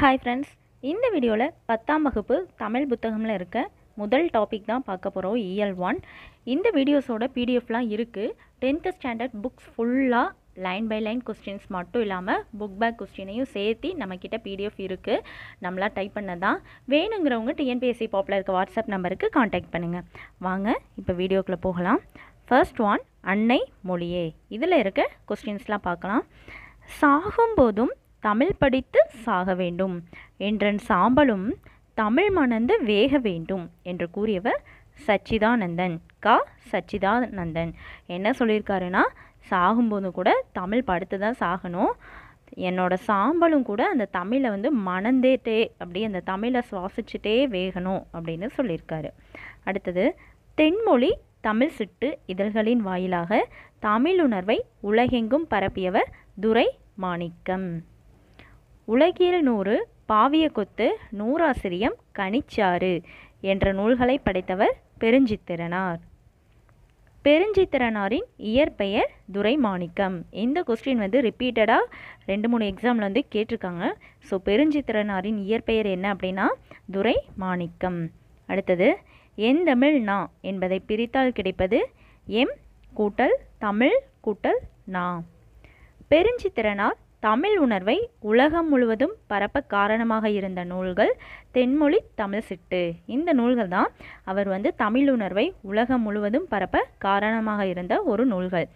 hi friends இந்த வீடியோவில் பத்தாம் வகுப்பு தமிழ் புத்தகமில் இருக்க முதல் டாபிக் தான் பார்க்க போகிறோம் இஎல் e ஒன் இந்த வீடியோஸோட பிடிஎஃப்லாம் இருக்குது டென்த்து ஸ்டாண்டர்ட் புக்ஸ் ஃபுல்லாக லைன் பை லைன் கொஸ்டின்ஸ் மட்டும் இல்லாமல் புக் பேக் கொஸ்டினையும் சேர்த்து நம்மக்கிட்ட பிடிஎஃப் இருக்குது நம்மளாம் டைப் பண்ண தான் வேணுங்கிறவங்க டிஎன்பிஎஸ்சி பாப்புலர் இருக்க வாட்ஸ்அப் நம்பருக்கு காண்டாக்ட் பண்ணுங்கள் வாங்க இப்போ வீடியோக்குள்ளே போகலாம் ஃபர்ஸ்ட் ஒன் அன்னை மொழியே இதில் இருக்க கொஸ்டின்ஸ்லாம் பார்க்கலாம் சாகும்போதும் தமிழ் படித்து சாக வேண்டும் என்றன் சாம்பலும் தமிழ் மணந்து வேக வேண்டும் என்று கூறியவர் சச்சிதானந்தன் கா சச்சிதானந்தன் என்ன சொல்லியிருக்காருன்னா சாகும்போது கூட தமிழ் படுத்து தான் சாகணும் என்னோடய சாம்பலும் கூட அந்த தமிழை வந்து மணந்தேட்டே அப்படி அந்த தமிழை சுவாசிச்சுட்டே வேகணும் அப்படின்னு சொல்லியிருக்காரு அடுத்தது தென்மொழி தமிழ் சிட்டு இதழ்களின் வாயிலாக தமிழுணர்வை உலகெங்கும் பரப்பியவர் துரை மாணிக்கம் உலகியல் நூறு பாவிய கொத்து நூறாசிரியம் கனிச்சாறு என்ற நூல்களை படைத்தவர் பெருஞ்சித்திரனார் பெருஞ்சித்திரனாரின் இயற்பெயர் துரைமாணிக்கம் இந்த கொஸ்டின் வந்து ரிப்பீட்டடாக ரெண்டு மூணு எக்ஸாமில் வந்து கேட்டிருக்காங்க ஸோ பெருஞ்சித்திரனாரின் இயற்பெயர் என்ன அப்படின்னா துரை மாணிக்கம் அடுத்தது எந்தமிழ் நா என்பதை பிரித்தால் கிடைப்பது எம் கூட்டல் தமிழ் கூட்டல் நா பெருஞ்சித்திரனார் தமிழ் உணர்வை உலகம் முழுவதும் பரப்ப காரணமாக இருந்த நூல்கள் தென்மொழி தமிழ் சிட்டு இந்த நூல்கள் தான் அவர் வந்து தமிழ் உணர்வை உலகம் முழுவதும் பரப்ப காரணமாக இருந்த ஒரு நூல்கள்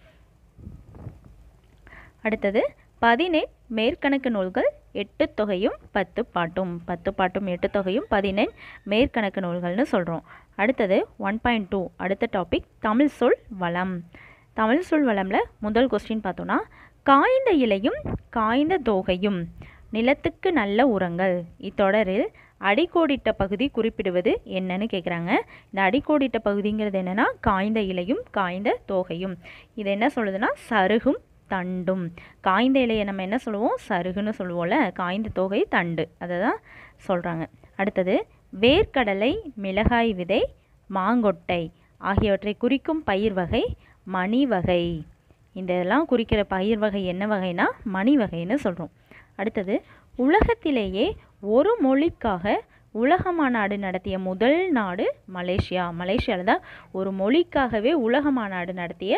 அடுத்தது பதினேழு மேற்கணக்கு நூல்கள் எட்டு தொகையும் பத்து பாட்டும் பத்து பாட்டும் எட்டு தொகையும் பதினேழு மேற்கணக்கு நூல்கள்னு சொல்கிறோம் அடுத்தது ஒன் பாயிண்ட் டூ அடுத்த டாபிக் தமிழ் சொல் வளம் தமிழ் சொல் வளமில் முதல் கொஸ்டின் பார்த்தோன்னா காய்ந்த இலையும் காய்ந்த தோகையும் நிலத்துக்கு நல்ல உரங்கள் இத்தொடரில் அடிக்கோடிட்ட பகுதி குறிப்பிடுவது என்னன்னு கேட்குறாங்க இந்த அடிக்கோடிட்ட பகுதிங்கிறது என்னென்னா காய்ந்த இலையும் காய்ந்த தோகையும் இது என்ன சொல்லுதுன்னா சருகும் தண்டும் காய்ந்த இலையை நம்ம என்ன சொல்லுவோம் சருகுன்னு சொல்லுவோம்ல காய்ந்த தொகை தண்டு அதை தான் சொல்கிறாங்க அடுத்தது வேர்க்கடலை மிளகாய் விதை மாங்கொட்டை ஆகியவற்றை குறிக்கும் பயிர் வகை மணி வகை இந்த இதெல்லாம் குறிக்கிற பயிர் வகை என்ன வகைனா மணி வகைன்னு சொல்கிறோம் அடுத்தது உலகத்திலேயே ஒரு மொழிக்காக உலக மாநாடு நடத்திய முதல் நாடு மலேசியா மலேசியாவில் தான் ஒரு மொழிக்காகவே உலக மாநாடு நடத்திய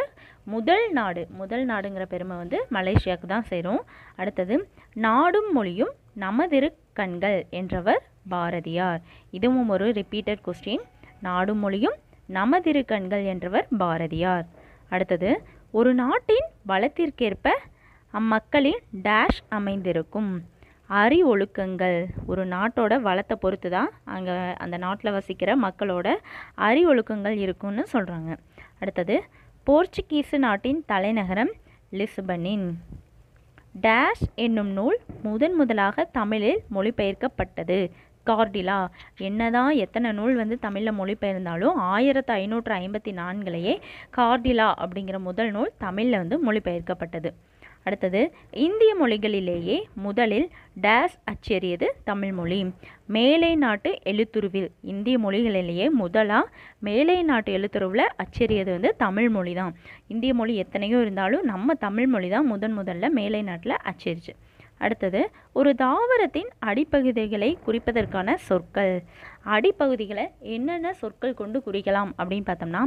முதல் நாடு முதல் நாடுங்கிற பெருமை வந்து மலேசியாவுக்கு தான் சேரும் அடுத்தது நாடும் மொழியும் நமதிரு கண்கள் என்றவர் பாரதியார் இதுவும் ஒரு ரிப்பீட்டட் கொஸ்டின் நாடும் மொழியும் நமதிரு கண்கள் என்றவர் பாரதியார் அடுத்தது ஒரு நாட்டின் வளத்திற்கேற்ப அம்மக்களின் டேஷ் அமைந்திருக்கும் அறி ஒழுக்கங்கள் ஒரு நாட்டோட வளத்தை பொறுத்து தான் அங்கே அந்த நாட்டில் வசிக்கிற மக்களோட அறி ஒழுக்கங்கள் இருக்கும்னு சொல்கிறாங்க அடுத்தது போர்ச்சுகீசு நாட்டின் தலைநகரம் லிஸ்பனின் டேஷ் என்னும் நூல் முதன் முதலாக தமிழில் மொழிபெயர்க்கப்பட்டது கார்டிலா என்னதான் எத்தனை நூல் வந்து தமிழில் மொழிபெயர்ந்தாலும் ஆயிரத்து ஐநூற்று ஐம்பத்தி நான்கிலேயே கார்டிலா அப்படிங்கிற முதல் நூல் தமிழில் வந்து மொழிபெயர்க்கப்பட்டது அடுத்தது இந்திய மொழிகளிலேயே முதலில் டேஸ் அச்சேறியது தமிழ்மொழி மேலை நாட்டு எழுத்துருவில் இந்திய மொழிகளிலேயே முதலாக மேலை நாட்டு எழுத்துருவில் அச்சேறியது வந்து தமிழ் மொழி தான் இந்திய மொழி எத்தனையோ இருந்தாலும் நம்ம தமிழ் மொழி தான் முதன் முதல்ல மேலை நாட்டில் அச்சேரிச்சு அடுத்தது ஒரு தாவரத்தின் அடிப்பகுதிகளை குறிப்பதற்கான சொற்கள் அடிப்பகுதிகளை என்னென்ன சொற்கள் கொண்டு குறிக்கலாம் அப்படின்னு பார்த்தோம்னா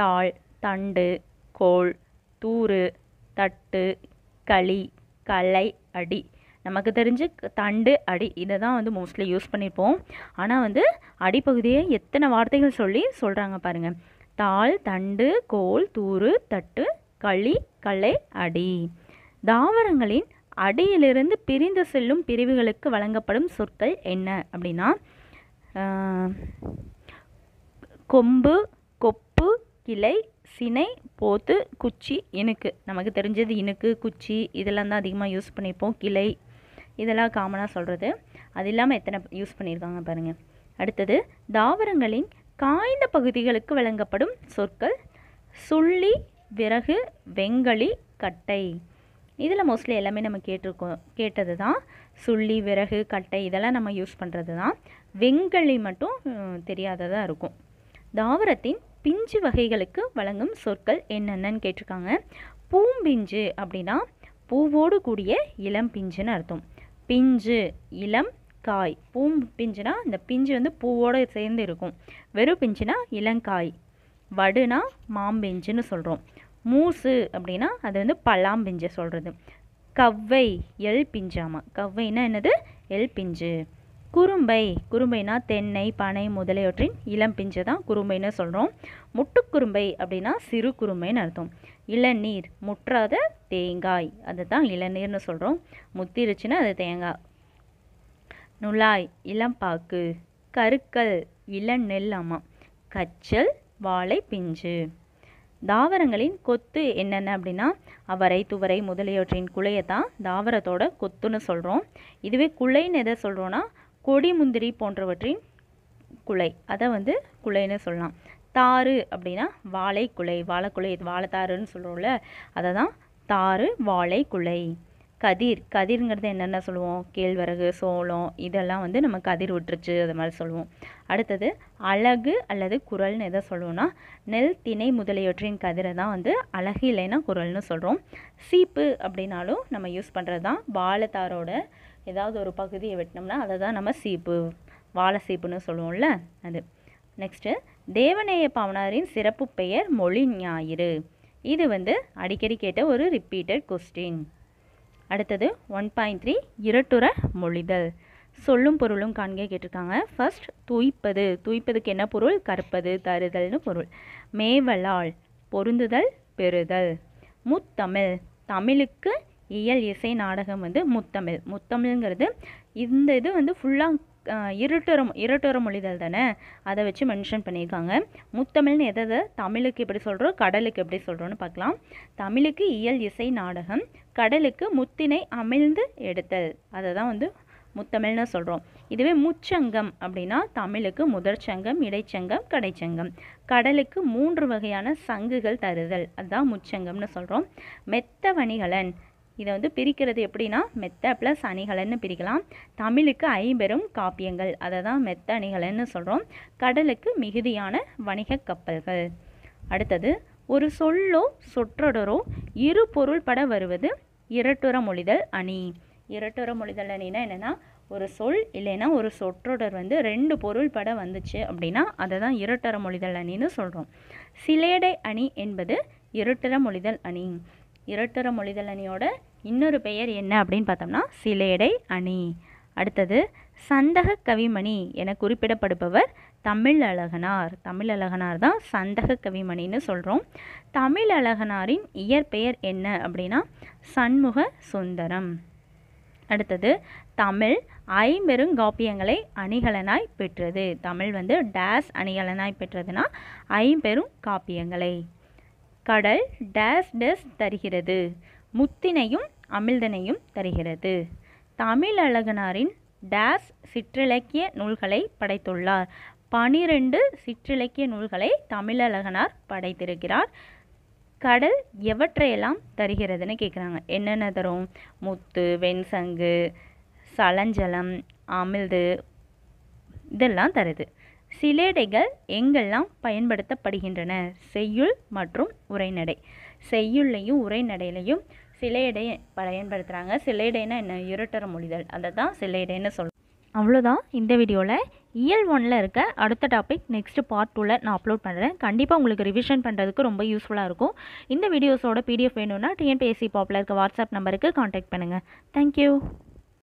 தாள் தண்டு கோள் தூறு தட்டு களி கலை அடி நமக்கு தெரிஞ்சு தண்டு அடி இதை தான் வந்து மோஸ்ட்லி யூஸ் பண்ணியிருப்போம் ஆனால் வந்து அடிப்பகுதியை எத்தனை வார்த்தைகள் சொல்லி சொல்கிறாங்க பாருங்கள் தாள் தண்டு கோல் தூறு தட்டு களி கலை அடி தாவரங்களின் அடியிலிருந்து பிரிந்து செல்லும் பிரிவுகளுக்கு வழங்கப்படும் சொற்கள் என்ன அப்படின்னா கொம்பு கொப்பு கிளை சினை போத்து குச்சி இணுக்கு நமக்கு தெரிஞ்சது இணுக்கு குச்சி இதெல்லாம் தான் அதிகமாக யூஸ் பண்ணியிருப்போம் கிளை இதெல்லாம் காமனாக சொல்கிறது அது இல்லாமல் எத்தனை யூஸ் பண்ணியிருக்காங்க பாருங்கள் அடுத்தது தாவரங்களின் காய்ந்த பகுதிகளுக்கு வழங்கப்படும் சொற்கள் சுள்ளி விறகு வெங்களி கட்டை இதில் மோஸ்ட்லி எல்லாமே நம்ம கேட்டிருக்கோம் கேட்டது தான் சுள்ளி விறகு கட்டை இதெல்லாம் நம்ம யூஸ் பண்ணுறது தான் வெங்கலி மட்டும் தெரியாததாக இருக்கும் தாவரத்தின் பிஞ்சு வகைகளுக்கு வழங்கும் சொற்கள் என்னென்னு கேட்டிருக்காங்க பூம்பிஞ்சு அப்படின்னா பூவோடு கூடிய இளம் பிஞ்சுன்னு அர்த்தம் பிஞ்சு இளம் காய் பூம் பிஞ்சுனா இந்த பிஞ்சு வந்து பூவோடு சேர்ந்து இருக்கும் வெறும் பிஞ்சுனா இளங்காய் வடுனா மாம்பிஞ்சுன்னு சொல்கிறோம் மூசு அப்படின்னா அது வந்து பலாம்பிஞ்சை சொல்கிறது கவ்வை எல் பிஞ்சாமா கவ்வைனா என்னது எல் பிஞ்சு குறும்பை குறும்பைனா தென்னை பனை முதலியவற்றின் இளம் பிஞ்சு தான் குறும்பைன்னு சொல்கிறோம் முட்டுக்குறும்பை அப்படின்னா சிறு குறும்பைன்னு அர்த்தம் இளநீர் முற்றாத தேங்காய் அது தான் இளநீர்னு சொல்கிறோம் முத்திருச்சுன்னா அது தேங்காய் நுழாய் இளம்பாக்கு கருக்கல் இளநெல் ஆமாம் கச்சல் வாழை பிஞ்சு தாவரங்களின் கொத்து என்னென்ன அப்படின்னா அவரை துவரை முதலியவற்றின் குலையை தான் தாவரத்தோட கொத்துன்னு சொல்கிறோம் இதுவே குலைன்னு எதை சொல்கிறோன்னா கொடி முந்திரி போன்றவற்றின் குலை அதை வந்து குலைன்னு சொல்லலாம் தாறு அப்படின்னா வாழை குலை வாழைக்குலை வாழைத்தாருன்னு சொல்கிறோம்ல அதை தான் தாறு வாழை கதிர் கதிருங்கிறது என்னென்ன சொல்லுவோம் கேழ்வரகு சோளம் இதெல்லாம் வந்து நம்ம கதிர் விட்டுருச்சு அது மாதிரி சொல்லுவோம் அடுத்தது அழகு அல்லது குரல்னு எதை சொல்லுவோம்னா நெல் திணை முதலியவற்றின் கதிரை தான் வந்து அழகு இல்லைன்னா குரல்னு சொல்கிறோம் சீப்பு அப்படின்னாலும் நம்ம யூஸ் பண்ணுறது தான் வாழைத்தாரோட ஏதாவது ஒரு பகுதியை வெட்டினோம்னா அதை தான் நம்ம சீப்பு வாழை சீப்புன்னு சொல்லுவோம்ல அது நெக்ஸ்ட்டு தேவநேய பாவனாரின் சிறப்பு பெயர் மொழி ஞாயிறு இது வந்து அடிக்கடி கேட்ட ஒரு ரிப்பீட்டட் கொஸ்டின் அடுத்தது ஒன் பாயிண்ட் த்ரீ இரட்டுற மொழிதல் சொல்லும் பொருளும் காண்கே கேட்டிருக்காங்க ஃபர்ஸ்ட் துய்ப்பது துய்ப்பதுக்கு என்ன பொருள் கற்பது தருதல்னு பொருள் மேவலால் பொருந்துதல் பெறுதல் முத்தமிழ் தமிழுக்கு இயல் இசை நாடகம் வந்து முத்தமிழ் முத்தமிழ்ங்கிறது இந்த இது வந்து ஃபுல்லாக இருட்டுற இருட்டுற மொழிதல் தானே அதை வச்சு மென்ஷன் பண்ணியிருக்காங்க முத்தமிழ்னு எதை எதை தமிழுக்கு எப்படி சொல்கிறோம் கடலுக்கு எப்படி சொல்கிறோன்னு பார்க்கலாம் தமிழுக்கு இயல் இசை நாடகம் கடலுக்கு முத்தினை அமிழ்ந்து எடுத்தல் அதை தான் வந்து முத்தமிழ்னு சொல்கிறோம் இதுவே முச்சங்கம் அப்படின்னா தமிழுக்கு முதற் சங்கம் இடைச்சங்கம் கடைச்சங்கம் கடலுக்கு மூன்று வகையான சங்குகள் தருதல் அதுதான் முச்சங்கம்னு சொல்கிறோம் மெத்த வணிகலன் இதை வந்து பிரிக்கிறது எப்படின்னா மெத்த ப்ளஸ் அணிகலன்னு பிரிக்கலாம் தமிழுக்கு ஐம்பெரும் காப்பியங்கள் அதை தான் மெத்த அணிகலன்னு சொல்கிறோம் கடலுக்கு மிகுதியான வணிக கப்பல்கள் அடுத்தது ஒரு சொல்லோ சொற்றொடரோ இரு பொருள் பட வருவது இரட்டுற மொழிதல் அணி இரட்டுற மொழிதல் அணினா என்னென்னா ஒரு சொல் இல்லைன்னா ஒரு சொற்றொடர் வந்து ரெண்டு பொருள் பட வந்துச்சு அப்படின்னா அதை தான் இரட்டுற மொழிதல் அணின்னு சொல்கிறோம் சிலேடை அணி என்பது இருட்டுற மொழிதல் அணி இரட்டுற மொழிதல் அணியோட இன்னொரு பெயர் என்ன அப்படின்னு பார்த்தோம்னா சிலேடை அணி அடுத்தது சந்தக கவிமணி என குறிப்பிடப்படுபவர் தமிழ் அழகனார் தமிழ் அழகனார் தான் சந்தக கவிமணின்னு சொல்கிறோம் தமிழ் அழகனாரின் இயற்பெயர் என்ன அப்படின்னா சண்முக சுந்தரம் அடுத்தது தமிழ் ஐம்பெருங்காப்பியங்களை அணிகலனாய் பெற்றது தமிழ் வந்து டேஸ் அணிகலனாய் பெற்றதுன்னா ஐம்பெரும் காப்பியங்களை கடல் டேஸ் டெஸ் தருகிறது முத்தினையும் அமிழ்தனையும் தருகிறது தமிழ் அழகனாரின் டேஸ் சிற்றிலக்கிய நூல்களை படைத்துள்ளார் பனிரெண்டு சிற்றிலக்கிய நூல்களை தமிழழகனார் படைத்திருக்கிறார் கடல் எவற்றையெல்லாம் தருகிறதுன்னு கேட்குறாங்க என்னென்ன தரும் முத்து வெண்சங்கு சலஞ்சலம் அமிழ்து இதெல்லாம் தருது சிலேடைகள் எங்கெல்லாம் பயன்படுத்தப்படுகின்றன செய்யுள் மற்றும் உரைநடை செய்யுள்ளையும் உரைநடையிலையும் சிலேடை பயன்படுத்துகிறாங்க சிலேடைனா என்ன இருட்டர மொழிதல் அதை தான் சிலேடைன்னு சொல்லுவோம் அவ்வளோதான் இந்த வீடியோவில் இயல் ஒனில் இருக்க அடுத்த டாபிக் நெக்ஸ்ட் பார்ட் டூவில் நான் அப்லோட் பண்ணுறேன் கண்டிப்பாக உங்களுக்கு ரிவிஷன் பண்ணுறதுக்கு ரொம்ப யூஸ்ஃபுல்லாக இருக்கும் இந்த வீடியோஸோட பிடிஎஃப் வேணும்னா டிஎன்பிஎஸ்சி பாப்புலருக்கு வாட்ஸ்அப் நம்பருக்கு காண்டாக்ட் பண்ணுங்கள் தேங்க்யூ